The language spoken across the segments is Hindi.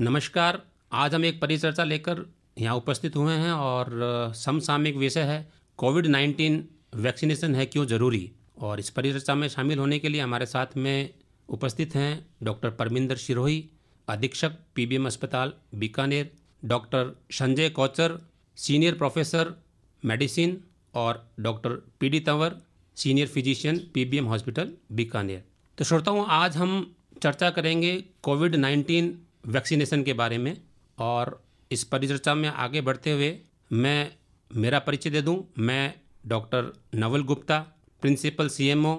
नमस्कार आज हम एक परिचर्चा लेकर यहाँ उपस्थित हुए हैं और समसामयिक विषय है कोविड नाइन्टीन वैक्सीनेशन है क्यों ज़रूरी और इस परिचर्चा में शामिल होने के लिए हमारे साथ में उपस्थित हैं डॉक्टर परमिंदर सिरोही अधीक्षक पीबीएम अस्पताल Bikaner doctor Sanjay Kochar senior professor medicine और doctor P D Tanwar senior physician PBM hospital Bikaner तो श्रोताओं आज हम चर्चा करेंगे कोविड नाइन्टीन वैक्सीनेशन के बारे में और इस परिचर्चा में आगे बढ़ते हुए मैं मेरा परिचय दे दूं मैं doctor Naval Gupta principal CMO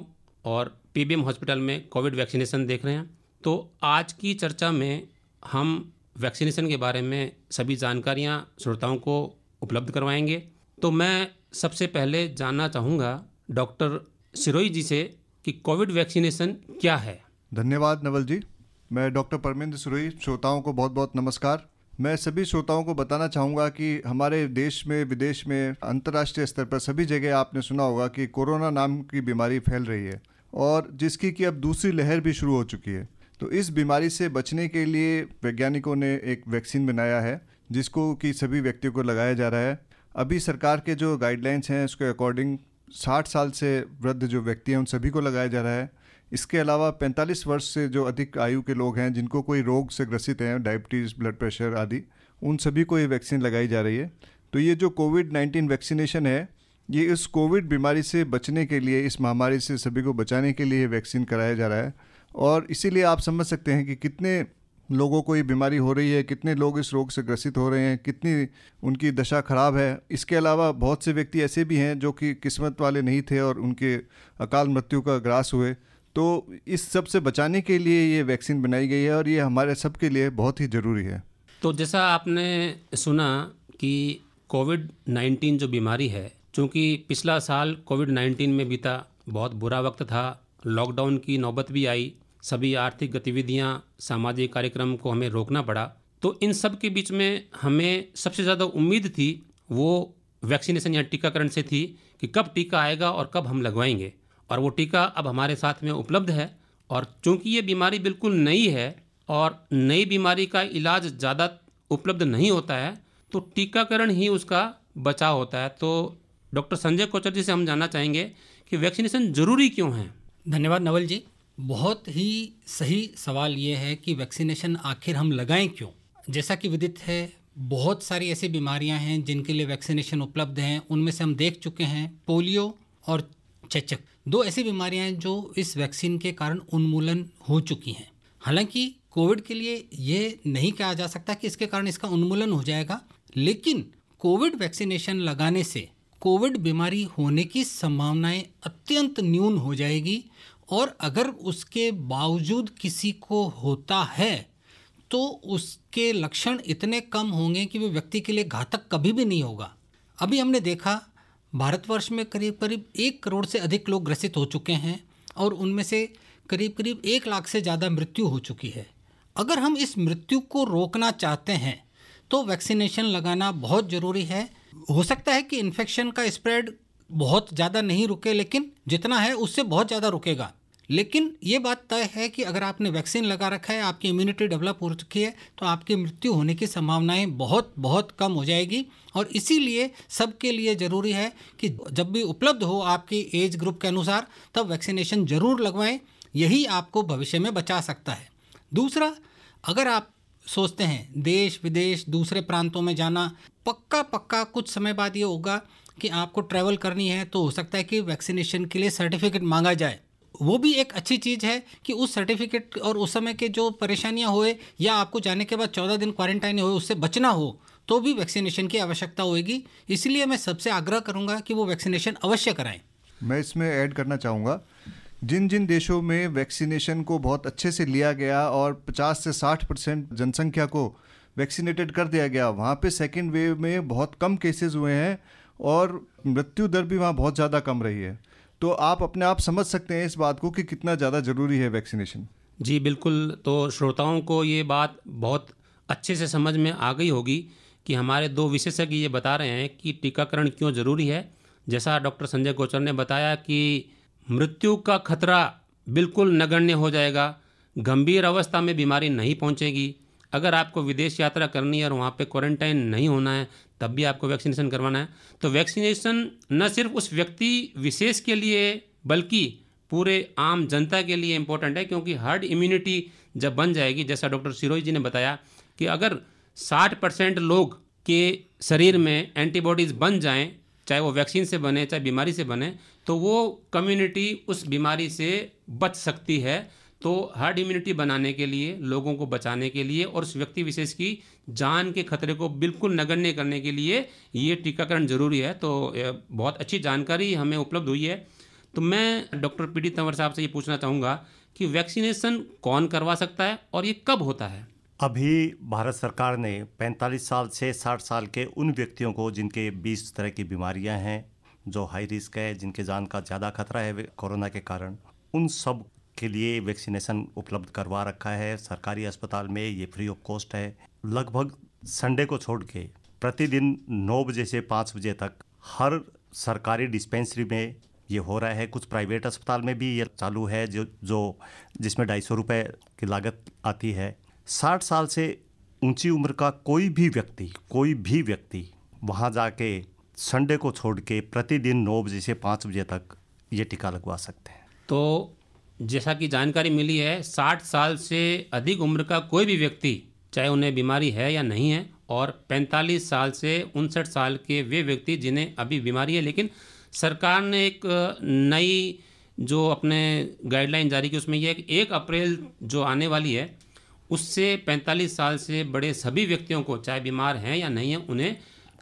और पीबीएम हॉस्पिटल में कोविड वैक्सीनेशन देख रहे हैं तो आज की चर्चा में हम वैक्सीनेशन के बारे में सभी जानकारियाँ श्रोताओं को उपलब्ध करवाएंगे तो मैं सबसे पहले जानना चाहूँगा डॉक्टर सिरोई जी से कि कोविड वैक्सीनेशन क्या है धन्यवाद नवल जी मैं डॉक्टर परमेंद्र सुरोई श्रोताओं को बहुत बहुत नमस्कार मैं सभी श्रोताओं को बताना चाहूँगा कि हमारे देश में विदेश में अंतर्राष्ट्रीय स्तर पर सभी जगह आपने सुना होगा कि कोरोना नाम की बीमारी फैल रही है और जिसकी कि अब दूसरी लहर भी शुरू हो चुकी है तो इस बीमारी से बचने के लिए वैज्ञानिकों ने एक वैक्सीन बनाया है जिसको कि सभी व्यक्तियों को लगाया जा रहा है अभी सरकार के जो गाइडलाइंस हैं उसके अकॉर्डिंग 60 साल से वृद्ध जो व्यक्ति हैं उन सभी को लगाया जा रहा है इसके अलावा 45 वर्ष से जो अधिक आयु के लोग हैं जिनको कोई रोग से ग्रसित हैं डायबिटीज़ ब्लड प्रेशर आदि उन सभी को ये वैक्सीन लगाई जा रही है तो ये जो कोविड 19 वैक्सीनेशन है ये इस कोविड बीमारी से बचने के लिए इस महामारी से सभी को बचाने के लिए वैक्सीन कराया जा रहा है और इसीलिए आप समझ सकते हैं कि कितने लोगों को ये बीमारी हो रही है कितने लोग इस रोग से ग्रसित हो रहे हैं कितनी उनकी दशा ख़राब है इसके अलावा बहुत से व्यक्ति ऐसे भी हैं जो कि किस्मत वाले नहीं थे और उनके अकाल मृत्यु का ग्रास हुए तो इस सब से बचाने के लिए ये वैक्सीन बनाई गई है और ये हमारे सब के लिए बहुत ही ज़रूरी है तो जैसा आपने सुना कि कोविड 19 जो बीमारी है चूँकि पिछला साल कोविड 19 में बीता बहुत बुरा वक्त था लॉकडाउन की नौबत भी आई सभी आर्थिक गतिविधियाँ सामाजिक कार्यक्रम को हमें रोकना पड़ा तो इन सब के बीच में हमें सबसे ज़्यादा उम्मीद थी वो वैक्सीनेशन या टीकाकरण से थी कि कब टीका आएगा और कब हम लगवाएंगे और वो टीका अब हमारे साथ में उपलब्ध है और चूंकि ये बीमारी बिल्कुल नई है और नई बीमारी का इलाज ज़्यादा उपलब्ध नहीं होता है तो टीकाकरण ही उसका बचाव होता है तो डॉक्टर संजय कोचर जी से हम जानना चाहेंगे कि वैक्सीनेशन ज़रूरी क्यों है धन्यवाद नवल जी बहुत ही सही सवाल ये है कि वैक्सीनेशन आखिर हम लगाएं क्यों जैसा कि विदित है बहुत सारी ऐसी बीमारियां हैं जिनके लिए वैक्सीनेशन उपलब्ध हैं उनमें से हम देख चुके हैं पोलियो और चेचक दो ऐसी बीमारियां हैं जो इस वैक्सीन के कारण उन्मूलन हो चुकी हैं हालांकि कोविड के लिए ये नहीं कहा जा सकता कि इसके कारण इसका उन्मूलन हो जाएगा लेकिन कोविड वैक्सीनेशन लगाने से कोविड बीमारी होने की संभावनाएं अत्यंत न्यून हो जाएगी और अगर उसके बावजूद किसी को होता है तो उसके लक्षण इतने कम होंगे कि वो व्यक्ति के लिए घातक कभी भी नहीं होगा अभी हमने देखा भारतवर्ष में करीब करीब एक करोड़ से अधिक लोग ग्रसित हो चुके हैं और उनमें से करीब करीब एक लाख से ज़्यादा मृत्यु हो चुकी है अगर हम इस मृत्यु को रोकना चाहते हैं तो वैक्सीनेशन लगाना बहुत ज़रूरी है हो सकता है कि इन्फेक्शन का स्प्रेड बहुत ज़्यादा नहीं रुके लेकिन जितना है उससे बहुत ज़्यादा रुकेगा लेकिन ये बात तय है कि अगर आपने वैक्सीन लगा रखा है आपकी इम्यूनिटी डेवलप हो चुकी है तो आपकी मृत्यु होने की संभावनाएं बहुत बहुत कम हो जाएगी और इसीलिए सबके लिए ज़रूरी है कि जब भी उपलब्ध हो आपकी एज ग्रुप के अनुसार तब वैक्सीनेशन ज़रूर लगवाएं यही आपको भविष्य में बचा सकता है दूसरा अगर आप सोचते हैं देश विदेश दूसरे प्रांतों में जाना पक्का पक्का कुछ समय बाद ये होगा कि आपको ट्रैवल करनी है तो हो सकता है कि वैक्सीनेशन के लिए सर्टिफिकेट मांगा जाए वो भी एक अच्छी चीज़ है कि उस सर्टिफिकेट और उस समय के जो परेशानियाँ होए या आपको जाने के बाद चौदह दिन क्वारंटाइन हो उससे बचना हो तो भी वैक्सीनेशन की आवश्यकता होगी इसलिए मैं सबसे आग्रह करूँगा कि वो वैक्सीनेशन अवश्य कराएं मैं इसमें ऐड करना चाहूँगा जिन जिन देशों में वैक्सीनेशन को बहुत अच्छे से लिया गया और 50 से 60 परसेंट जनसंख्या को वैक्सीनेटेड कर दिया गया वहाँ पे सेकेंड वेव में बहुत कम केसेस हुए हैं और मृत्यु दर भी वहाँ बहुत ज़्यादा कम रही है तो आप अपने आप समझ सकते हैं इस बात को कि कितना ज़्यादा ज़रूरी है वैक्सीनेशन जी बिल्कुल तो श्रोताओं को ये बात बहुत अच्छे से समझ में आ गई होगी कि हमारे दो विशेषज्ञ ये बता रहे हैं कि टीकाकरण क्यों ज़रूरी है जैसा डॉक्टर संजय गोचर ने बताया कि मृत्यु का खतरा बिल्कुल नगण्य हो जाएगा गंभीर अवस्था में बीमारी नहीं पहुंचेगी अगर आपको विदेश यात्रा करनी है और वहाँ पे क्वारंटाइन नहीं होना है तब भी आपको वैक्सीनेशन करवाना है तो वैक्सीनेशन न सिर्फ उस व्यक्ति विशेष के लिए बल्कि पूरे आम जनता के लिए इम्पोर्टेंट है क्योंकि हर्ड इम्यूनिटी जब बन जाएगी जैसा डॉक्टर सिरोही जी ने बताया कि अगर 60 परसेंट लोग के शरीर में एंटीबॉडीज़ बन जाएं चाहे वो वैक्सीन से बने चाहे बीमारी से बने तो वो कम्युनिटी उस बीमारी से बच सकती है तो हर्ड इम्यूनिटी बनाने के लिए लोगों को बचाने के लिए और उस व्यक्ति विशेष की जान के खतरे को बिल्कुल नगण्य करने के लिए ये टीकाकरण जरूरी है तो बहुत अच्छी जानकारी हमें उपलब्ध हुई है तो मैं डॉक्टर पी डी तंवर साहब से ये पूछना चाहूँगा कि वैक्सीनेशन कौन करवा सकता है और ये कब होता है अभी भारत सरकार ने 45 साल से 60 साल के उन व्यक्तियों को जिनके 20 तरह की बीमारियां हैं जो हाई रिस्क है जिनके जान का ज़्यादा खतरा है कोरोना के कारण उन सब के लिए वैक्सीनेशन उपलब्ध करवा रखा है सरकारी अस्पताल में ये फ्री ऑफ कॉस्ट है लगभग संडे को छोड़ के प्रतिदिन नौ बजे से पाँच बजे तक हर सरकारी डिस्पेंसरी में ये हो रहा है कुछ प्राइवेट अस्पताल में भी ये चालू है जो जो जिसमें ढाई सौ रुपये की लागत आती है साठ साल से ऊंची उम्र का कोई भी व्यक्ति कोई भी व्यक्ति वहाँ जाके संडे को छोड़ के प्रतिदिन नौ बजे से पाँच बजे तक ये टीका लगवा सकते हैं तो जैसा कि जानकारी मिली है साठ साल से अधिक उम्र का कोई भी व्यक्ति चाहे उन्हें बीमारी है या नहीं है और 45 साल से उनसठ साल के वे व्यक्ति जिन्हें अभी बीमारी है लेकिन सरकार ने एक नई जो अपने गाइडलाइन जारी की उसमें यह कि एक अप्रैल जो आने वाली है उससे 45 साल से बड़े सभी व्यक्तियों को चाहे बीमार हैं या नहीं हैं उन्हें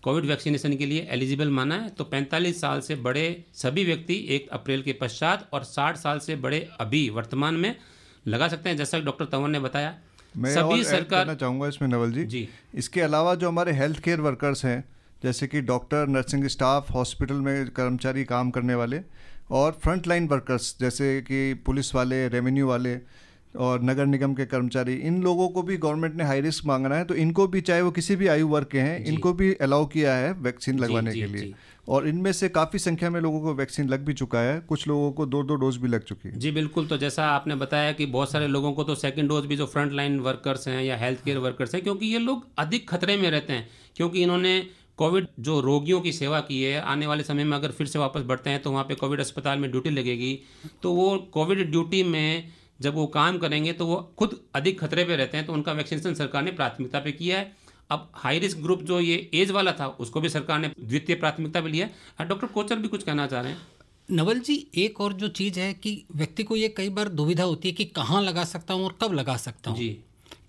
कोविड वैक्सीनेशन के लिए एलिजिबल माना है तो 45 साल से बड़े सभी व्यक्ति 1 अप्रैल के पश्चात और 60 साल से बड़े अभी वर्तमान में लगा सकते हैं जैसा डॉक्टर तंवर ने बताया मैं सभी सरकार करना चाहूंगा इसमें नवल जी जी इसके अलावा जो हमारे हेल्थ केयर वर्कर्स हैं जैसे कि डॉक्टर नर्सिंग स्टाफ हॉस्पिटल में कर्मचारी काम करने वाले और फ्रंट लाइन वर्कर्स जैसे कि पुलिस वाले रेवेन्यू वाले और नगर निगम के कर्मचारी इन लोगों को भी गवर्नमेंट ने हाई रिस्क मांगना है तो इनको भी चाहे वो किसी भी आयु वर्ग के हैं इनको भी अलाउ किया है वैक्सीन लगवाने जी, के लिए और इनमें से काफ़ी संख्या में लोगों को वैक्सीन लग भी चुका है कुछ लोगों को दो दो डोज भी लग चुकी है जी बिल्कुल तो जैसा आपने बताया कि बहुत सारे लोगों को तो सेकंड डोज भी जो फ्रंट लाइन वर्कर्स हैं या हेल्थ केयर वर्कर्स हैं क्योंकि ये लोग अधिक खतरे में रहते हैं क्योंकि इन्होंने कोविड जो रोगियों की सेवा की है आने वाले समय में अगर फिर से वापस बढ़ते हैं तो वहाँ पे कोविड अस्पताल में ड्यूटी लगेगी तो वो कोविड ड्यूटी में जब वो काम करेंगे तो वो खुद अधिक खतरे पे रहते हैं तो उनका वैक्सीनेशन सरकार ने प्राथमिकता पे किया है अब हाई रिस्क ग्रुप जो ये एज वाला था उसको भी सरकार ने द्वितीय प्राथमिकता पे लिया है डॉक्टर कोचर भी कुछ कहना चाह रहे हैं नवल जी एक और जो चीज़ है कि व्यक्ति को ये कई बार दुविधा होती है कि कहाँ लगा सकता हूँ और कब लगा सकता हूँ जी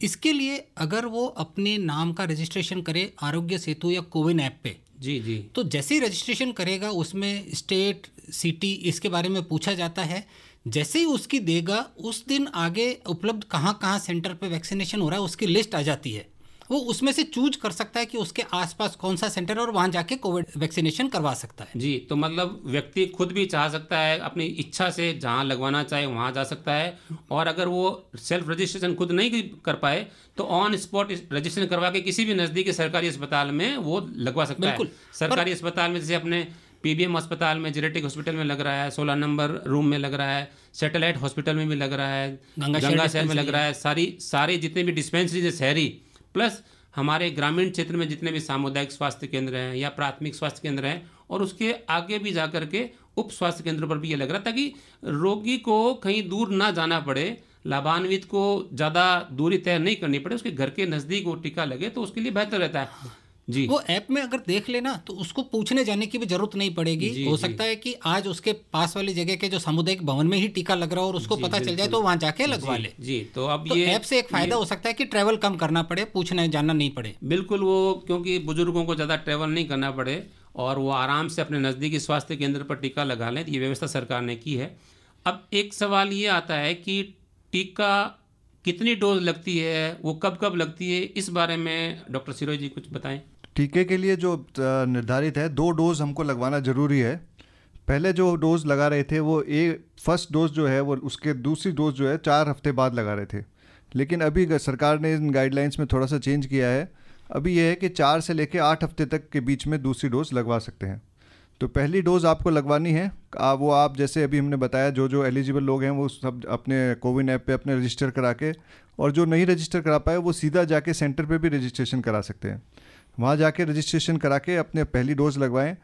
इसके लिए अगर वो अपने नाम का रजिस्ट्रेशन करे आरोग्य सेतु या कोविन ऐप पे जी जी तो जैसे ही रजिस्ट्रेशन करेगा उसमें स्टेट सिटी इसके बारे में पूछा जाता है जैसे ही उसकी देगा उस दिन आगे उपलब्ध कहाँ कहाँ सेंटर पे वैक्सीनेशन हो रहा है उसकी लिस्ट आ जाती है वो उसमें से चूज कर सकता है कि उसके आसपास कौन सा सेंटर और वहाँ जाके कोविड वैक्सीनेशन करवा सकता है जी तो मतलब व्यक्ति खुद भी चाह सकता है अपनी इच्छा से जहाँ लगवाना चाहे वहाँ जा सकता है और अगर वो सेल्फ रजिस्ट्रेशन खुद नहीं कर पाए तो ऑन स्पॉट रजिस्ट्रेशन करवा के किसी भी नज़दीकी सरकारी अस्पताल में वो लगवा सकता है सरकारी अस्पताल में जैसे अपने पीबीएम अस्पताल में जेनेटिक हॉस्पिटल में लग रहा है सोलह नंबर रूम में लग रहा है सैटेलाइट हॉस्पिटल में भी लग रहा है गंगा, शहर में लग रहा है सारी सारे जितने भी डिस्पेंसरीज हैं शहरी प्लस हमारे ग्रामीण क्षेत्र में जितने भी सामुदायिक स्वास्थ्य केंद्र हैं या प्राथमिक स्वास्थ्य केंद्र हैं और उसके आगे भी जा के उप स्वास्थ्य केंद्र पर भी ये लग रहा है ताकि रोगी को कहीं दूर ना जाना पड़े लाभान्वित को ज़्यादा दूरी तय नहीं करनी पड़े उसके घर के नज़दीक वो टीका लगे तो उसके लिए बेहतर रहता है जी वो ऐप में अगर देख लेना तो उसको पूछने जाने की भी जरूरत नहीं पड़ेगी हो सकता है कि आज उसके पास वाली जगह के जो सामुदायिक भवन में ही टीका लग रहा हो और उसको पता चल जाए तो वहाँ जाके लगवा ले जी तो अब तो ये ऐप से एक फायदा हो सकता है कि ट्रैवल कम करना पड़े पूछने जाना नहीं पड़े बिल्कुल वो क्योंकि बुजुर्गों को ज़्यादा ट्रैवल नहीं करना पड़े और वो आराम से अपने नज़दीकी स्वास्थ्य केंद्र पर टीका लगा लें ये व्यवस्था सरकार ने की है अब एक सवाल ये आता है कि टीका कितनी डोज लगती है वो कब कब लगती है इस बारे में डॉक्टर सिरोज जी कुछ बताएं टीके के लिए जो निर्धारित है दो डोज हमको लगवाना ज़रूरी है पहले जो डोज लगा रहे थे वो ए फर्स्ट डोज जो है वो उसके दूसरी डोज जो है चार हफ्ते बाद लगा रहे थे लेकिन अभी सरकार ने इन गाइडलाइंस में थोड़ा सा चेंज किया है अभी यह है कि चार से लेकर आठ हफ्ते तक के बीच में दूसरी डोज लगवा सकते हैं तो पहली डोज़ आपको लगवानी है आ, वो आप जैसे अभी हमने बताया जो जो एलिजिबल लोग हैं वो सब अपने कोविन ऐप पे अपने रजिस्टर करा के और जो नहीं रजिस्टर करा पाए वो सीधा जाके सेंटर पे भी रजिस्ट्रेशन करा सकते हैं वहाँ जाके रजिस्ट्रेशन करा के अपने पहली डोज लगवाएं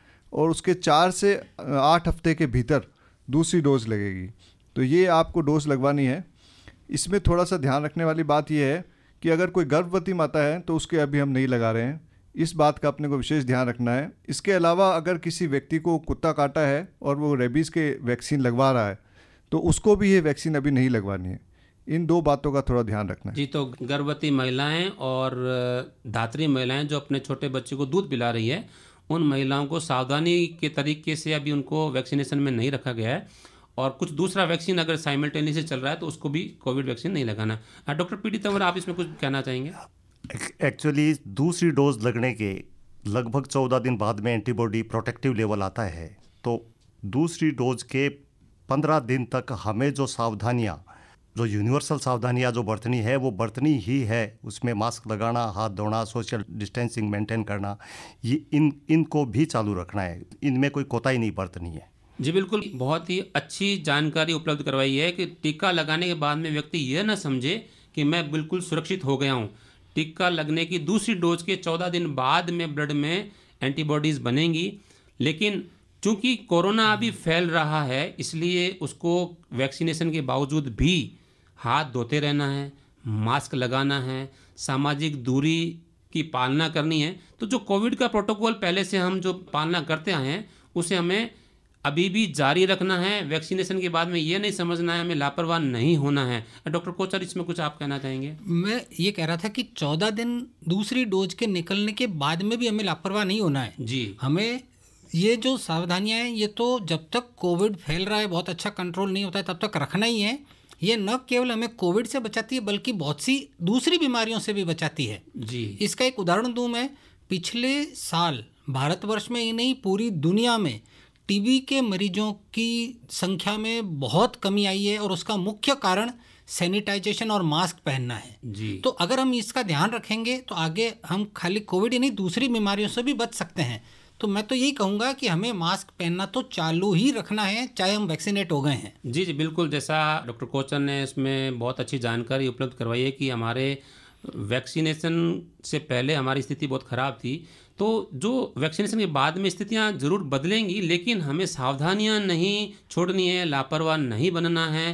और उसके चार से आठ हफ्ते के भीतर दूसरी डोज लगेगी तो ये आपको डोज लगवानी है इसमें थोड़ा सा ध्यान रखने वाली बात यह है कि अगर कोई गर्भवती माता है तो उसके अभी हम नहीं लगा रहे हैं इस बात का अपने को विशेष ध्यान रखना है इसके अलावा अगर किसी व्यक्ति को कुत्ता काटा है और वो रेबीज़ के वैक्सीन लगवा रहा है तो उसको भी ये वैक्सीन अभी नहीं लगवानी है इन दो बातों का थोड़ा ध्यान रखना है जी तो गर्भवती महिलाएं और धात्री महिलाएं जो अपने छोटे बच्चे को दूध पिला रही है उन महिलाओं को सावधानी के तरीके से अभी उनको वैक्सीनेशन में नहीं रखा गया है और कुछ दूसरा वैक्सीन अगर साइमल्टेनिस चल रहा है तो उसको भी कोविड वैक्सीन नहीं लगाना डॉक्टर पी डी तंवर आप इसमें कुछ कहना चाहेंगे एक्चुअली दूसरी डोज लगने के लगभग चौदह दिन बाद में एंटीबॉडी प्रोटेक्टिव लेवल आता है तो दूसरी डोज के पंद्रह दिन तक हमें जो सावधानियाँ जो यूनिवर्सल सावधानियाँ जो बरतनी है वो बरतनी ही है उसमें मास्क लगाना हाथ धोना सोशल डिस्टेंसिंग मेंटेन करना ये इन इनको भी चालू रखना है इनमें कोई कोताही नहीं बरतनी है जी बिल्कुल बहुत ही अच्छी जानकारी उपलब्ध करवाई है कि टीका लगाने के बाद में व्यक्ति यह ना समझे कि मैं बिल्कुल सुरक्षित हो गया हूँ टीका लगने की दूसरी डोज के चौदह दिन बाद में ब्लड में एंटीबॉडीज़ बनेंगी लेकिन चूंकि कोरोना अभी फैल रहा है इसलिए उसको वैक्सीनेशन के बावजूद भी हाथ धोते रहना है मास्क लगाना है सामाजिक दूरी की पालना करनी है तो जो कोविड का प्रोटोकॉल पहले से हम जो पालना करते आए हैं उसे हमें अभी भी जारी रखना है वैक्सीनेशन के बाद में ये नहीं समझना है हमें लापरवाह नहीं होना है डॉक्टर कोचर इसमें कुछ आप कहना चाहेंगे मैं ये कह रहा था कि चौदह दिन दूसरी डोज के निकलने के बाद में भी हमें लापरवाह नहीं होना है जी हमें ये जो सावधानियाँ हैं ये तो जब तक कोविड फैल रहा है बहुत अच्छा कंट्रोल नहीं होता है तब तक रखना ही है ये न केवल हमें कोविड से बचाती है बल्कि बहुत सी दूसरी बीमारियों से भी बचाती है जी इसका एक उदाहरण दूँ मैं पिछले साल भारतवर्ष में ही नहीं पूरी दुनिया में टीबी के मरीजों की संख्या में बहुत कमी आई है और उसका मुख्य कारण सैनिटाइजेशन और मास्क पहनना है जी तो अगर हम इसका ध्यान रखेंगे तो आगे हम खाली कोविड ही नहीं दूसरी बीमारियों से भी बच सकते हैं तो मैं तो यही कहूँगा कि हमें मास्क पहनना तो चालू ही रखना है चाहे हम वैक्सीनेट हो गए हैं जी जी बिल्कुल जैसा डॉक्टर कोचन ने इसमें बहुत अच्छी जानकारी उपलब्ध करवाई है कि हमारे वैक्सीनेशन से पहले हमारी स्थिति बहुत ख़राब थी तो जो वैक्सीनेशन के बाद में स्थितियाँ ज़रूर बदलेंगी लेकिन हमें सावधानियाँ नहीं छोड़नी है लापरवाह नहीं बनना है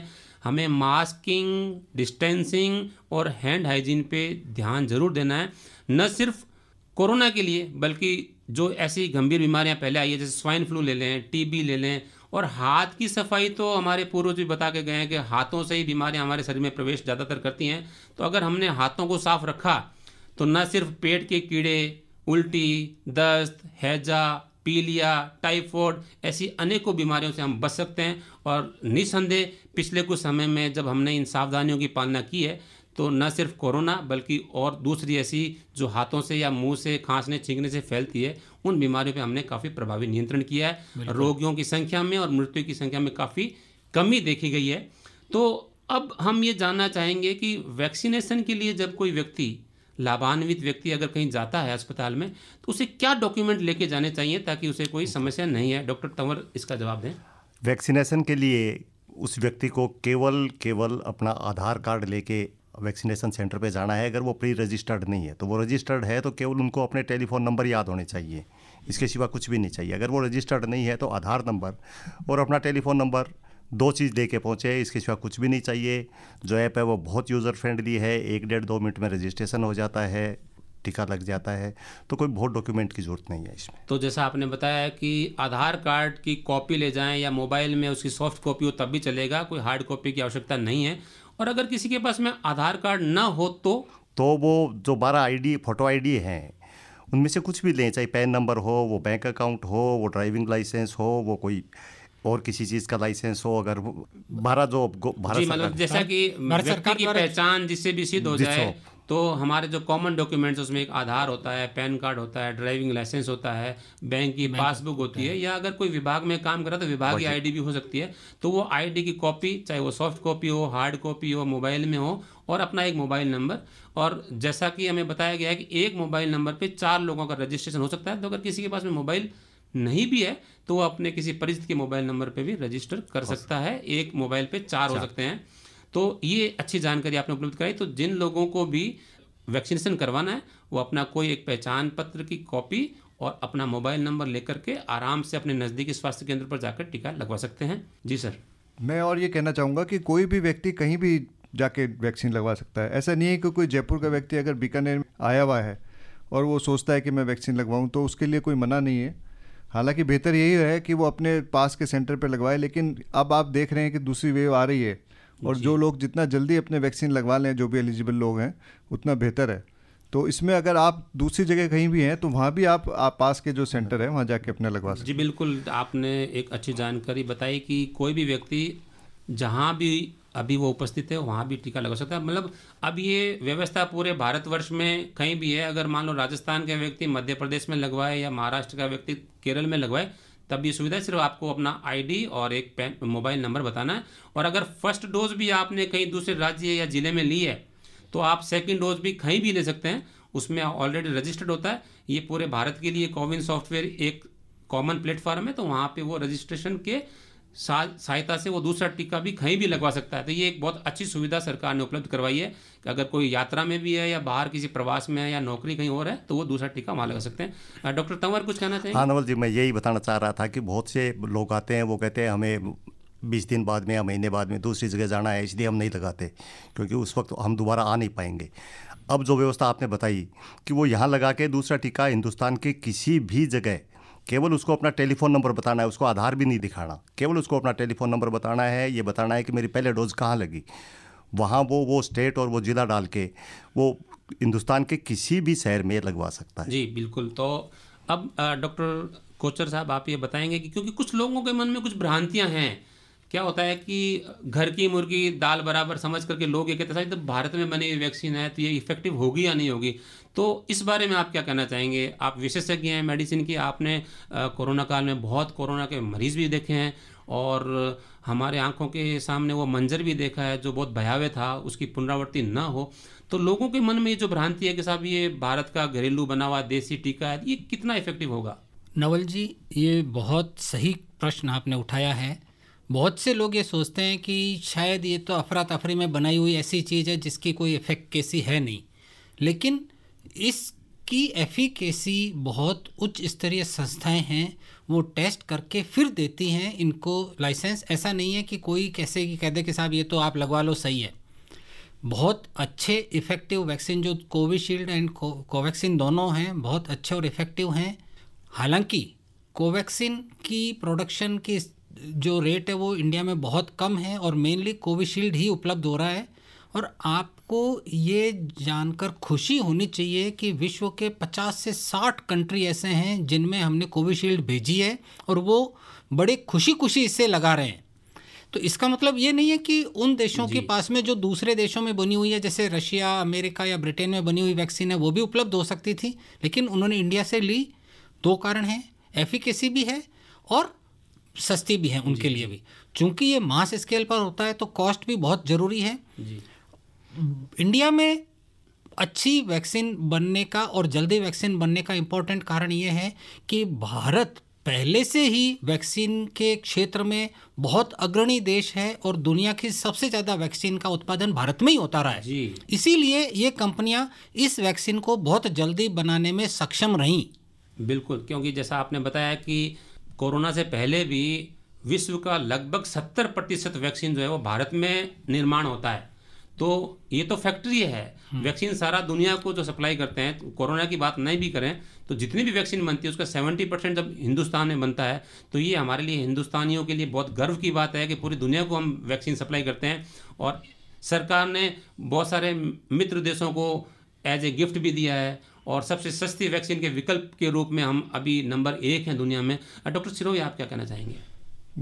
हमें मास्किंग डिस्टेंसिंग और हैंड हाइजीन पे ध्यान ज़रूर देना है न सिर्फ कोरोना के लिए बल्कि जो ऐसी गंभीर बीमारियां पहले आई है जैसे स्वाइन फ्लू ले लें टीबी ले लें और हाथ की सफाई तो हमारे पूर्वज भी बता के गए हैं कि हाथों से ही बीमारियां हमारे शरीर में प्रवेश ज़्यादातर करती हैं तो अगर हमने हाथों को साफ रखा तो न सिर्फ पेट के कीड़े उल्टी दस्त हैजा पीलिया टाइफॉइड ऐसी अनेकों बीमारियों से हम बच सकते हैं और निसंदेह पिछले कुछ समय में जब हमने इन सावधानियों की पालना की है तो न सिर्फ कोरोना बल्कि और दूसरी ऐसी जो हाथों से या मुंह से खांसने छींकने से फैलती है उन बीमारियों पे हमने काफ़ी प्रभावी नियंत्रण किया है रोगियों की संख्या में और मृत्यु की संख्या में काफ़ी कमी देखी गई है तो अब हम ये जानना चाहेंगे कि वैक्सीनेशन के लिए जब कोई व्यक्ति लाभान्वित व्यक्ति अगर कहीं जाता है अस्पताल में तो उसे क्या डॉक्यूमेंट लेके जाने चाहिए ताकि उसे कोई समस्या नहीं है डॉक्टर तंवर इसका जवाब दें वैक्सीनेशन के लिए उस व्यक्ति को केवल केवल अपना आधार कार्ड लेके वैक्सीनेशन सेंटर पे जाना है अगर वो प्री रजिस्टर्ड नहीं है तो वो रजिस्टर्ड है तो केवल उनको अपने टेलीफोन नंबर याद होने चाहिए इसके सिवा कुछ भी नहीं चाहिए अगर वो रजिस्टर्ड नहीं है तो आधार नंबर और अपना टेलीफोन नंबर दो चीज़ दे के पहुँचे इसके सिवा कुछ भी नहीं चाहिए जो ऐप है वो बहुत यूज़र फ्रेंडली है एक डेढ़ दो मिनट में रजिस्ट्रेशन हो जाता है टीका लग जाता है तो कोई बहुत डॉक्यूमेंट की ज़रूरत नहीं है इसमें तो जैसा आपने बताया कि आधार कार्ड की कॉपी ले जाएं या मोबाइल में उसकी सॉफ्ट कॉपी हो तब भी चलेगा कोई हार्ड कॉपी की आवश्यकता नहीं है और अगर किसी के पास में आधार कार्ड ना हो तो तो वो जो बारह आईडी फोटो आईडी हैं उनमें से कुछ भी लें चाहे पैन नंबर हो वो बैंक अकाउंट हो वो ड्राइविंग लाइसेंस हो वो कोई और किसी चीज का लाइसेंस हो अगर भारत जो भारत मतलब जैसा कि की पहचान जिससे भी सिद्ध हो जाए तो हमारे जो कॉमन डॉक्यूमेंट्स उसमें एक आधार होता है पैन कार्ड होता है ड्राइविंग लाइसेंस होता है बैंक की पासबुक होती है हाँ। या अगर कोई विभाग में काम करा तो विभाग की आईडी भी हो सकती है तो वो आईडी की कॉपी चाहे वो सॉफ्ट कॉपी हो हार्ड कॉपी हो मोबाइल में हो और अपना एक मोबाइल नंबर और जैसा कि हमें बताया गया है कि एक मोबाइल नंबर पर चार लोगों का रजिस्ट्रेशन हो सकता है तो अगर किसी के पास में मोबाइल नहीं भी है तो वो अपने किसी परिचित के मोबाइल नंबर पर भी रजिस्टर कर सकता है एक मोबाइल पर चार हो सकते हैं तो ये अच्छी जानकारी आपने उपलब्ध कराई तो जिन लोगों को भी वैक्सीनेशन करवाना है वो अपना कोई एक पहचान पत्र की कॉपी और अपना मोबाइल नंबर लेकर के आराम से अपने नज़दीकी स्वास्थ्य केंद्र पर जाकर टीका लगवा सकते हैं जी सर मैं और ये कहना चाहूँगा कि कोई भी व्यक्ति कहीं भी जाके वैक्सीन लगवा सकता है ऐसा नहीं है कि कोई जयपुर का व्यक्ति अगर बीकानेर में आया हुआ है और वो सोचता है कि मैं वैक्सीन लगवाऊँ तो उसके लिए कोई मना नहीं है हालांकि बेहतर यही है कि वो अपने पास के सेंटर पर लगवाए लेकिन अब आप देख रहे हैं कि दूसरी वेव आ रही है और जो लोग जितना जल्दी अपने वैक्सीन लगवा लें जो भी एलिजिबल लोग हैं उतना बेहतर है तो इसमें अगर आप दूसरी जगह कहीं भी हैं तो वहाँ भी आप, आप पास के जो सेंटर है वहाँ जाके अपने लगवा सकते जी बिल्कुल आपने एक अच्छी जानकारी बताई कि कोई भी व्यक्ति जहाँ भी अभी वो उपस्थित है वहाँ भी टीका लगा सकता है मतलब अब ये व्यवस्था पूरे भारतवर्ष में कहीं भी है अगर मान लो राजस्थान के व्यक्ति मध्य प्रदेश में लगवाए या महाराष्ट्र का व्यक्ति केरल में लगवाए तब ये सुविधा सिर्फ आपको अपना आईडी और एक पेन मोबाइल नंबर बताना है और अगर फर्स्ट डोज भी आपने कहीं दूसरे राज्य या ज़िले में ली है तो आप सेकेंड डोज भी कहीं भी ले सकते हैं उसमें ऑलरेडी रजिस्टर्ड होता है ये पूरे भारत के लिए कोविन सॉफ्टवेयर एक कॉमन प्लेटफॉर्म है तो वहाँ पे वो रजिस्ट्रेशन के सहायता से वो दूसरा टीका भी कहीं भी लगवा सकता है तो ये एक बहुत अच्छी सुविधा सरकार ने उपलब्ध करवाई है कि अगर कोई यात्रा में भी है या बाहर किसी प्रवास में है या नौकरी कहीं और है तो वो दूसरा टीका वहाँ लगा सकते हैं डॉक्टर तंवर कुछ कहना चाहिए हाँ नवल जी मैं यही बताना चाह रहा था कि बहुत से लोग आते हैं वो कहते हैं हमें बीस दिन बाद में या महीने बाद में दूसरी जगह जाना है इसलिए हम नहीं लगाते क्योंकि उस वक्त हम दोबारा आ नहीं पाएंगे अब जो व्यवस्था आपने बताई कि वो यहाँ लगा के दूसरा टीका हिंदुस्तान के किसी भी जगह केवल उसको अपना टेलीफोन नंबर बताना है उसको आधार भी नहीं दिखाना केवल उसको अपना टेलीफोन नंबर बताना है ये बताना है कि मेरी पहले डोज कहाँ लगी वहाँ वो वो स्टेट और वो ज़िला डाल के वो हिंदुस्तान के किसी भी शहर में लगवा सकता है जी बिल्कुल तो अब डॉक्टर कोचर साहब आप ये बताएंगे कि क्योंकि कुछ लोगों के मन में कुछ भ्रांतियाँ हैं क्या होता है कि घर की मुर्गी दाल बराबर समझ करके लोग ये कहते हैं तो भारत में बनी हुई वैक्सीन है तो ये इफेक्टिव होगी या नहीं होगी तो इस बारे में आप क्या कहना चाहेंगे आप विशेषज्ञ हैं मेडिसिन की आपने कोरोना काल में बहुत कोरोना के मरीज भी देखे हैं और हमारे आंखों के सामने वो मंजर भी देखा है जो बहुत भयावह था उसकी पुनरावृत्ति ना हो तो लोगों के मन में ये जो भ्रांति है कि साहब ये भारत का घरेलू बना हुआ देसी टीका है ये कितना इफेक्टिव होगा नवल जी ये बहुत सही प्रश्न आपने उठाया है बहुत से लोग ये सोचते हैं कि शायद ये तो अफरा तफरी में बनाई हुई ऐसी चीज़ है जिसकी कोई कैसी है नहीं लेकिन इसकी एफिकेसी बहुत उच्च स्तरीय संस्थाएं हैं वो टेस्ट करके फिर देती हैं इनको लाइसेंस ऐसा नहीं है कि कोई कैसे कि कह दे कि साहब ये तो आप लगवा लो सही है बहुत अच्छे इफ़ेक्टिव वैक्सीन जो कोविशील्ड एंड कोवैक्सीन दोनों हैं बहुत अच्छे और इफ़ेक्टिव हैं हालांकि कोवैक्सीन की प्रोडक्शन की जो रेट है वो इंडिया में बहुत कम है और मेनली कोविशील्ड ही उपलब्ध हो रहा है और आपको ये जानकर खुशी होनी चाहिए कि विश्व के 50 से 60 कंट्री ऐसे हैं जिनमें हमने कोविशील्ड भेजी है और वो बड़े खुशी खुशी इसे लगा रहे हैं तो इसका मतलब ये नहीं है कि उन देशों के पास में जो दूसरे देशों में बनी हुई है जैसे रशिया अमेरिका या ब्रिटेन में बनी हुई वैक्सीन है वो भी उपलब्ध हो सकती थी लेकिन उन्होंने इंडिया से ली दो कारण हैं एफिकेसी भी है और सस्ती भी है उनके लिए भी चूंकि ये मास स्केल पर होता है तो कॉस्ट भी बहुत ज़रूरी है इंडिया में अच्छी वैक्सीन बनने का और जल्दी वैक्सीन बनने का इम्पोर्टेंट कारण ये है कि भारत पहले से ही वैक्सीन के क्षेत्र में बहुत अग्रणी देश है और दुनिया की सबसे ज़्यादा वैक्सीन का उत्पादन भारत में ही होता रहा है इसीलिए ये कंपनियां इस वैक्सीन को बहुत जल्दी बनाने में सक्षम रहीं बिल्कुल क्योंकि जैसा आपने बताया कि कोरोना से पहले भी विश्व का लगभग सत्तर प्रतिशत वैक्सीन जो है वो भारत में निर्माण होता है तो ये तो फैक्ट्री है हम्म। वैक्सीन सारा दुनिया को जो सप्लाई करते हैं तो कोरोना की बात नहीं भी करें तो जितनी भी वैक्सीन बनती है उसका सेवेंटी परसेंट जब हिंदुस्तान में बनता है तो ये हमारे लिए हिंदुस्तानियों के लिए बहुत गर्व की बात है कि पूरी दुनिया को हम वैक्सीन सप्लाई करते हैं और सरकार ने बहुत सारे मित्र देशों को एज ए गिफ्ट भी दिया है और सबसे सस्ती वैक्सीन के विकल्प के रूप में हम अभी नंबर एक हैं दुनिया में डॉक्टर सिरोही आप क्या कहना चाहेंगे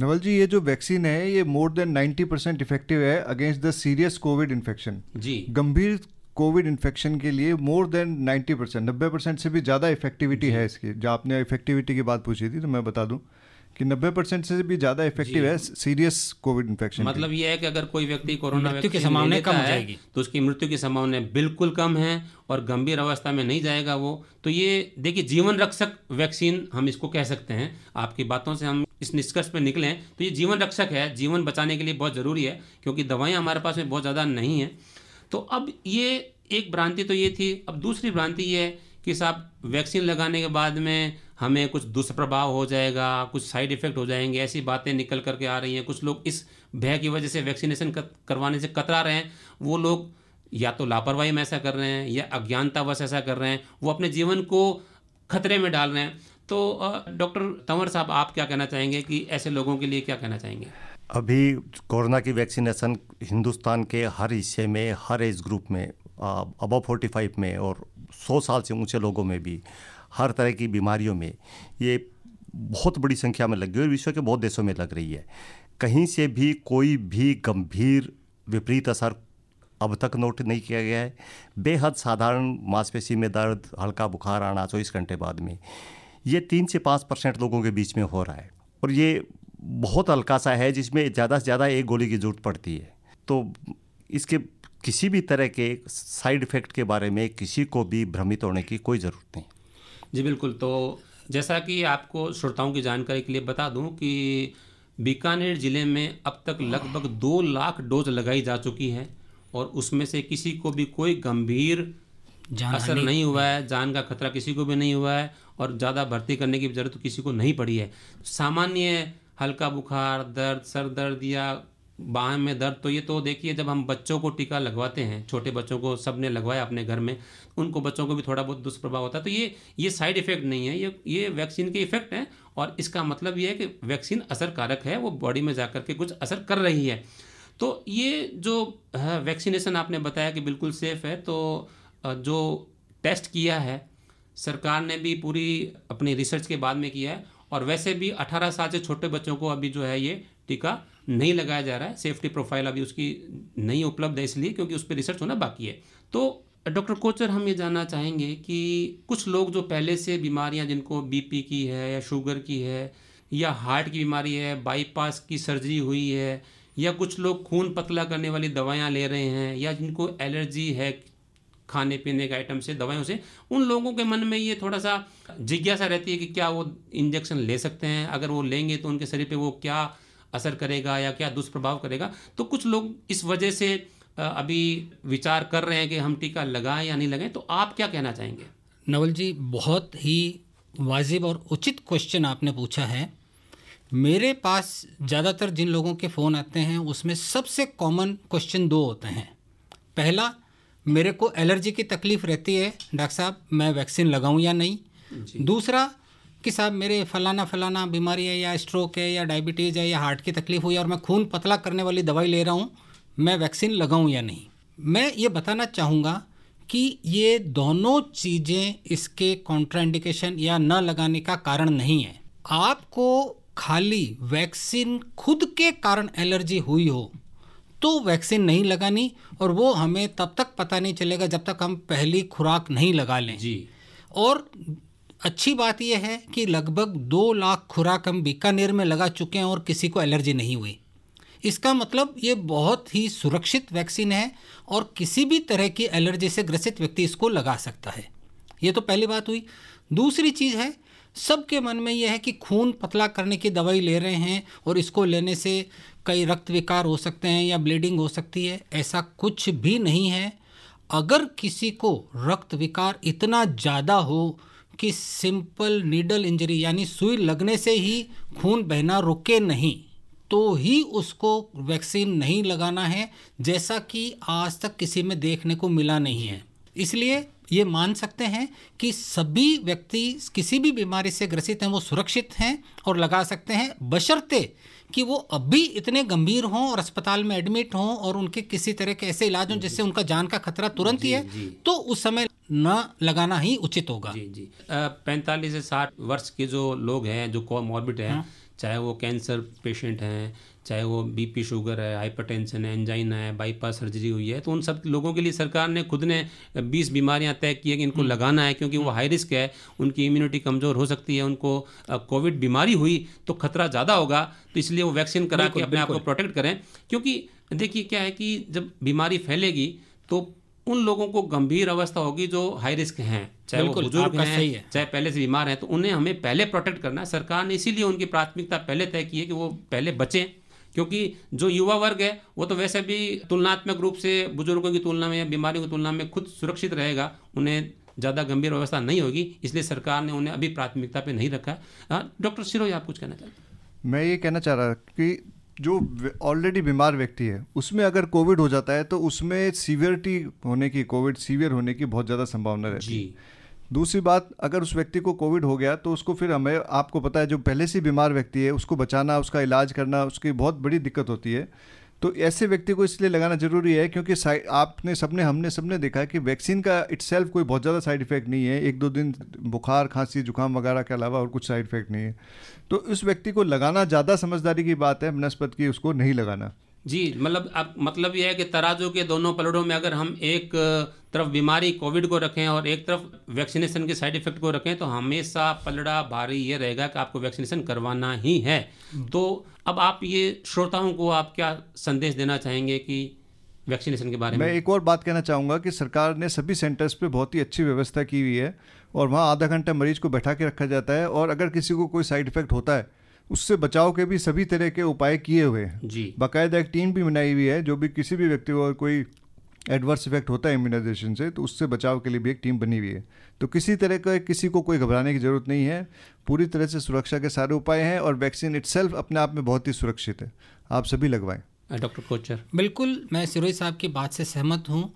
नवल जी ये जो वैक्सीन है ये मोर देन 90 परसेंट इफेक्टिव है against the serious covid infection जी गंभीर कोविड इन्फेक्शन के लिए मोर देन 90 परसेंट नब्बे परसेंट से भी ज़्यादा इफेक्टिविटी है इसकी जो आपने इफेक्टिविटी की बात पूछी थी तो मैं बता दूं कि 90 परसेंट से भी ज़्यादा इफेक्टिव है सीरियस कोविड इन्फेक्शन मतलब ये है कि अगर कोई व्यक्ति कोरोना मृत्यु की संभावना कम हो जाएगी तो उसकी मृत्यु की संभावना बिल्कुल कम है और गंभीर अवस्था में नहीं जाएगा वो तो ये देखिए जीवन रक्षक वैक्सीन हम इसको कह सकते हैं आपकी बातों से हम इस निष्कर्ष पर निकले तो ये जीवन रक्षक है जीवन बचाने के लिए बहुत ज़रूरी है क्योंकि दवाएँ हमारे पास में बहुत ज़्यादा नहीं है तो अब ये एक भ्रांति तो ये थी अब दूसरी भ्रांति ये है कि साहब वैक्सीन लगाने के बाद में हमें कुछ दुष्प्रभाव हो जाएगा कुछ साइड इफ़ेक्ट हो जाएंगे ऐसी बातें निकल करके आ रही हैं कुछ लोग इस भय की वजह से वैक्सीनेशन करवाने से कतरा रहे हैं वो लोग या तो लापरवाही में ऐसा कर रहे हैं या अज्ञानतावश ऐसा कर रहे हैं वो अपने जीवन को खतरे में डाल रहे हैं तो डॉक्टर तंवर साहब आप क्या कहना चाहेंगे कि ऐसे लोगों के लिए क्या कहना चाहेंगे अभी कोरोना की वैक्सीनेशन हिंदुस्तान के हर हिस्से में हर एज ग्रुप में अबव फोर्टी फाइव में और सौ साल से ऊँचे लोगों में भी हर तरह की बीमारियों में ये बहुत बड़ी संख्या में लग गई और विश्व के बहुत देशों में लग रही है कहीं से भी कोई भी गंभीर विपरीत असर अब तक नोट नहीं किया गया है बेहद साधारण मांसपेशी में दर्द हल्का बुखार आना चौबीस घंटे बाद में ये तीन से पाँच परसेंट लोगों के बीच में हो रहा है और ये बहुत हल्का सा है जिसमें ज़्यादा से ज़्यादा एक गोली की ज़रूरत पड़ती है तो इसके किसी भी तरह के साइड इफ़ेक्ट के बारे में किसी को भी भ्रमित होने की कोई ज़रूरत नहीं जी बिल्कुल तो जैसा कि आपको श्रोताओं की जानकारी के लिए बता दूं कि बीकानेर ज़िले में अब तक लगभग दो लाख डोज लगाई जा चुकी है और उसमें से किसी को भी कोई गंभीर असर नहीं हुआ है जान का खतरा किसी को भी नहीं हुआ है और ज़्यादा भर्ती करने की ज़रूरत किसी को नहीं पड़ी है सामान्य हल्का बुखार दर्द सर दर्द या बाह में दर्द तो ये तो देखिए जब हम बच्चों को टीका लगवाते हैं छोटे बच्चों को सब ने लगवाया अपने घर में तो उनको बच्चों को भी थोड़ा बहुत दुष्प्रभाव होता है तो ये ये साइड इफेक्ट नहीं है ये ये वैक्सीन के इफेक्ट हैं और इसका मतलब ये है कि वैक्सीन असरकारक है वो बॉडी में जा के कुछ असर कर रही है तो ये जो हाँ, वैक्सीनेशन आपने बताया कि बिल्कुल सेफ है तो जो टेस्ट किया है सरकार ने भी पूरी अपनी रिसर्च के बाद में किया है और वैसे भी 18 साल से छोटे बच्चों को अभी जो है ये टीका नहीं लगाया जा रहा है सेफ्टी प्रोफाइल अभी उसकी नहीं उपलब्ध है इसलिए क्योंकि उस पर रिसर्च होना बाकी है तो डॉक्टर कोचर हम ये जानना चाहेंगे कि कुछ लोग जो पहले से बीमारियां जिनको बीपी की है या शुगर की है या हार्ट की बीमारी है बाईपास की सर्जरी हुई है या कुछ लोग खून पतला करने वाली दवाइयाँ ले रहे हैं या जिनको एलर्जी है खाने पीने के आइटम से दवाइयों से उन लोगों के मन में ये थोड़ा सा जिज्ञासा रहती है कि क्या वो इंजेक्शन ले सकते हैं अगर वो लेंगे तो उनके शरीर पे वो क्या असर करेगा या क्या दुष्प्रभाव करेगा तो कुछ लोग इस वजह से अभी विचार कर रहे हैं कि हम टीका लगाएं या नहीं लगाएं तो आप क्या कहना चाहेंगे नवल जी बहुत ही वाजिब और उचित क्वेश्चन आपने पूछा है मेरे पास ज़्यादातर जिन लोगों के फ़ोन आते हैं उसमें सबसे कॉमन क्वेश्चन दो होते हैं पहला मेरे को एलर्जी की तकलीफ़ रहती है डॉक्टर साहब मैं वैक्सीन लगाऊं या नहीं दूसरा कि साहब मेरे फलाना फलाना बीमारी है या स्ट्रोक है या डायबिटीज़ है या हार्ट की तकलीफ हुई है और मैं खून पतला करने वाली दवाई ले रहा हूँ मैं वैक्सीन लगाऊँ या नहीं मैं ये बताना चाहूँगा कि ये दोनों चीज़ें इसके कॉन्ट्राइंडिकेशन या न लगाने का कारण नहीं है आपको खाली वैक्सीन खुद के कारण एलर्जी हुई हो तो वैक्सीन नहीं लगानी और वो हमें तब तक पता नहीं चलेगा जब तक हम पहली खुराक नहीं लगा लें जी और अच्छी बात यह है कि लगभग दो लाख खुराक हम बीकानेर में लगा चुके हैं और किसी को एलर्जी नहीं हुई इसका मतलब ये बहुत ही सुरक्षित वैक्सीन है और किसी भी तरह की एलर्जी से ग्रसित व्यक्ति इसको लगा सकता है ये तो पहली बात हुई दूसरी चीज़ है सबके मन में यह है कि खून पतला करने की दवाई ले रहे हैं और इसको लेने से कई रक्त विकार हो सकते हैं या ब्लीडिंग हो सकती है ऐसा कुछ भी नहीं है अगर किसी को रक्त विकार इतना ज़्यादा हो कि सिंपल नीडल इंजरी यानी सुई लगने से ही खून बहना रुके नहीं तो ही उसको वैक्सीन नहीं लगाना है जैसा कि आज तक किसी में देखने को मिला नहीं है इसलिए ये मान सकते हैं कि सभी व्यक्ति किसी भी बीमारी से ग्रसित हैं वो सुरक्षित हैं और लगा सकते हैं बशर्ते कि वो अभी इतने गंभीर हों और अस्पताल में एडमिट हों और उनके किसी तरह के ऐसे इलाज हों जिससे उनका जान का खतरा तुरंत ही है तो उस समय न लगाना ही उचित होगा जी जी पैंतालीस से साठ वर्ष के जो लोग हैं जो कोमॉर्बिड हैं हाँ। चाहे वो कैंसर पेशेंट हैं चाहे वो बीपी शुगर है हाइपरटेंशन है एंजाइना है बाईपास सर्जरी हुई है तो उन सब लोगों के लिए सरकार ने खुद ने 20 बीमारियां तय की है कि इनको हम्म। लगाना है क्योंकि वो हाई हम्म। रिस्क है उनकी इम्यूनिटी कमज़ोर हो सकती है उनको कोविड बीमारी हुई तो खतरा ज़्यादा होगा तो इसलिए वो वैक्सीन करा के अपने आप को प्रोटेक्ट करें क्योंकि देखिए क्या है कि जब बीमारी फैलेगी तो उन लोगों को गंभीर अवस्था होगी जो हाई रिस्क हैं चाहे वो बुजुर्ग हैं है। चाहे पहले से बीमार हैं तो उन्हें हमें पहले प्रोटेक्ट करना है सरकार ने इसीलिए उनकी प्राथमिकता पहले तय की है कि वो पहले बचें क्योंकि जो युवा वर्ग है वो तो वैसे भी तुलनात्मक रूप से बुजुर्गों की तुलना में या बीमारियों की तुलना में खुद सुरक्षित रहेगा उन्हें ज़्यादा गंभीर व्यवस्था नहीं होगी इसलिए सरकार ने उन्हें अभी प्राथमिकता पे नहीं रखा हाँ, डॉक्टर सिरोही आप कुछ कहना चाहते मैं ये कहना चाह रहा कि जो ऑलरेडी बीमार व्यक्ति है उसमें अगर कोविड हो जाता है तो उसमें सीवियरिटी होने की कोविड सीवियर होने की बहुत ज़्यादा संभावना रहती है दूसरी बात अगर उस व्यक्ति को कोविड हो गया तो उसको फिर हमें आपको पता है जो पहले से बीमार व्यक्ति है उसको बचाना उसका इलाज करना उसकी बहुत बड़ी दिक्कत होती है तो ऐसे व्यक्ति को इसलिए लगाना जरूरी है क्योंकि आपने सबने हमने सबने देखा है कि वैक्सीन का इट्स कोई बहुत ज़्यादा साइड इफेक्ट नहीं है एक दो दिन बुखार खांसी जुकाम वगैरह के अलावा और कुछ साइड इफेक्ट नहीं है तो उस व्यक्ति को लगाना ज़्यादा समझदारी की बात है बनस्पत की उसको नहीं लगाना जी मतलब अब मतलब यह है कि तराजू के दोनों पलड़ों में अगर हम एक तरफ बीमारी कोविड को रखें और एक तरफ वैक्सीनेशन के साइड इफेक्ट को रखें तो हमेशा पलड़ा भारी ये रहेगा कि आपको वैक्सीनेशन करवाना ही है तो अब आप ये श्रोताओं को आप क्या संदेश देना चाहेंगे कि वैक्सीनेशन के बारे में मैं एक और बात कहना चाहूँगा कि सरकार ने सभी सेंटर्स पर बहुत ही अच्छी व्यवस्था की हुई है और वहाँ आधा घंटा मरीज को बैठा के रखा जाता है और अगर किसी को कोई साइड इफेक्ट होता है उससे बचाव के भी सभी तरह के उपाय किए हुए हैं जी बाकायदा एक टीम भी बनाई हुई है जो भी किसी भी व्यक्ति को कोई एडवर्स इफेक्ट होता है इम्यूनाइजेशन से तो उससे बचाव के लिए भी एक टीम बनी हुई है तो किसी तरह का किसी को कोई घबराने की ज़रूरत नहीं है पूरी तरह से सुरक्षा के सारे उपाय हैं और वैक्सीन इट अपने आप में बहुत ही सुरक्षित है आप सभी लगवाएं डॉक्टर कोचर बिल्कुल मैं सिरोही साहब की बात से सहमत हूँ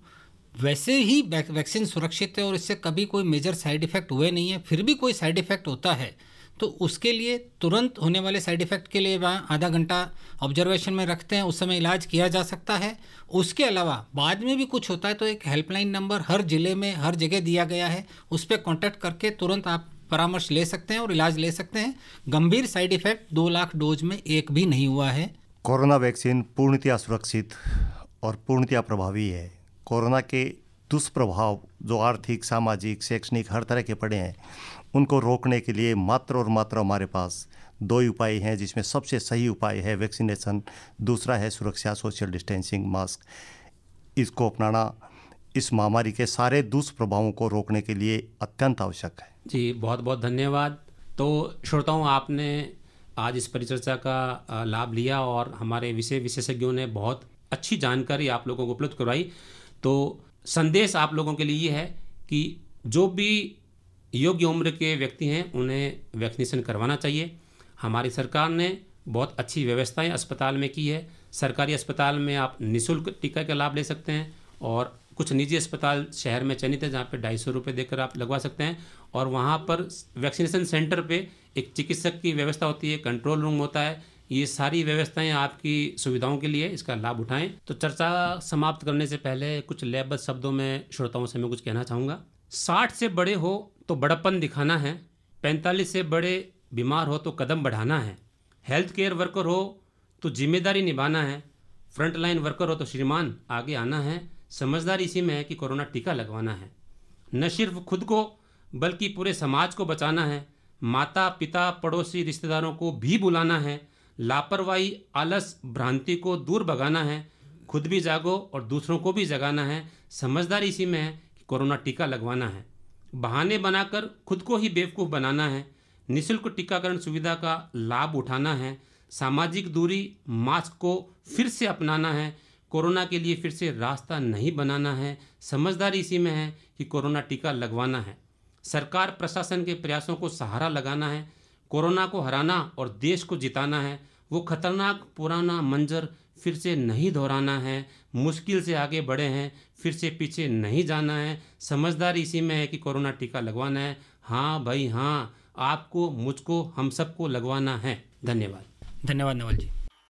वैसे ही वैक्सीन सुरक्षित है और इससे कभी कोई मेजर साइड इफेक्ट हुए नहीं है फिर भी कोई साइड इफेक्ट होता है तो उसके लिए तुरंत होने वाले साइड इफ़ेक्ट के लिए वहाँ आधा घंटा ऑब्जर्वेशन में रखते हैं उस समय इलाज किया जा सकता है उसके अलावा बाद में भी कुछ होता है तो एक हेल्पलाइन नंबर हर ज़िले में हर जगह दिया गया है उस पर कॉन्टैक्ट करके तुरंत आप परामर्श ले सकते हैं और इलाज ले सकते हैं गंभीर साइड इफ़ेक्ट दो लाख डोज में एक भी नहीं हुआ है कोरोना वैक्सीन पूर्णतया सुरक्षित और पूर्णतया प्रभावी है कोरोना के दुष्प्रभाव जो आर्थिक सामाजिक शैक्षणिक हर तरह के पड़े हैं उनको रोकने के लिए मात्र और मात्र हमारे पास दो ही उपाय हैं जिसमें सबसे सही उपाय है वैक्सीनेशन दूसरा है सुरक्षा सोशल डिस्टेंसिंग मास्क इसको अपनाना इस महामारी के सारे दुष्प्रभावों को रोकने के लिए अत्यंत आवश्यक है जी बहुत बहुत धन्यवाद तो श्रोताओं आपने आज इस परिचर्चा का लाभ लिया और हमारे विषय विशेषज्ञों ने बहुत अच्छी जानकारी आप लोगों को उपलब्ध करवाई तो संदेश आप लोगों के लिए ये है कि जो भी योग्य उम्र के व्यक्ति हैं उन्हें वैक्सीनेशन करवाना चाहिए हमारी सरकार ने बहुत अच्छी व्यवस्थाएं अस्पताल में की है सरकारी अस्पताल में आप निःशुल्क टीका का लाभ ले सकते हैं और कुछ निजी अस्पताल शहर में चयनित है जहाँ पर ढाई सौ रुपये देकर आप लगवा सकते हैं और वहाँ पर वैक्सीनेशन सेंटर पे एक चिकित्सक की व्यवस्था होती है कंट्रोल रूम होता है ये सारी व्यवस्थाएं आपकी सुविधाओं के लिए इसका लाभ उठाएं तो चर्चा समाप्त करने से पहले कुछ लयबद्ध शब्दों में श्रोताओं से मैं कुछ कहना चाहूँगा साठ से बड़े हो तो बड़प्पन दिखाना है पैंतालीस से बड़े बीमार हो तो कदम बढ़ाना है हेल्थ केयर वर्कर हो तो जिम्मेदारी निभाना है फ्रंट लाइन वर्कर हो तो श्रीमान आगे आना है समझदारी इसी में है कि कोरोना टीका लगवाना है न सिर्फ खुद को बल्कि पूरे समाज को बचाना है माता पिता पड़ोसी रिश्तेदारों को भी बुलाना है लापरवाही आलस भ्रांति को दूर भगाना है खुद भी जागो और दूसरों को भी जगाना है समझदारी इसी में है कोरोना टीका लगवाना है बहाने बनाकर खुद को ही बेवकूफ़ बनाना है निशुल्क टीकाकरण सुविधा का लाभ उठाना है सामाजिक दूरी मास्क को फिर से अपनाना है कोरोना के लिए फिर से रास्ता नहीं बनाना है समझदारी इसी में है कि कोरोना टीका लगवाना है सरकार प्रशासन के प्रयासों को सहारा लगाना है कोरोना को हराना और देश को जिताना है वो खतरनाक पुराना मंजर फिर से नहीं दोहराना है मुश्किल से आगे बढ़े हैं फिर से पीछे नहीं जाना है समझदार इसी में है कि कोरोना टीका लगवाना है हाँ भाई हाँ आपको मुझको हम सबको लगवाना है धन्यवाद धन्यवाद नवल जी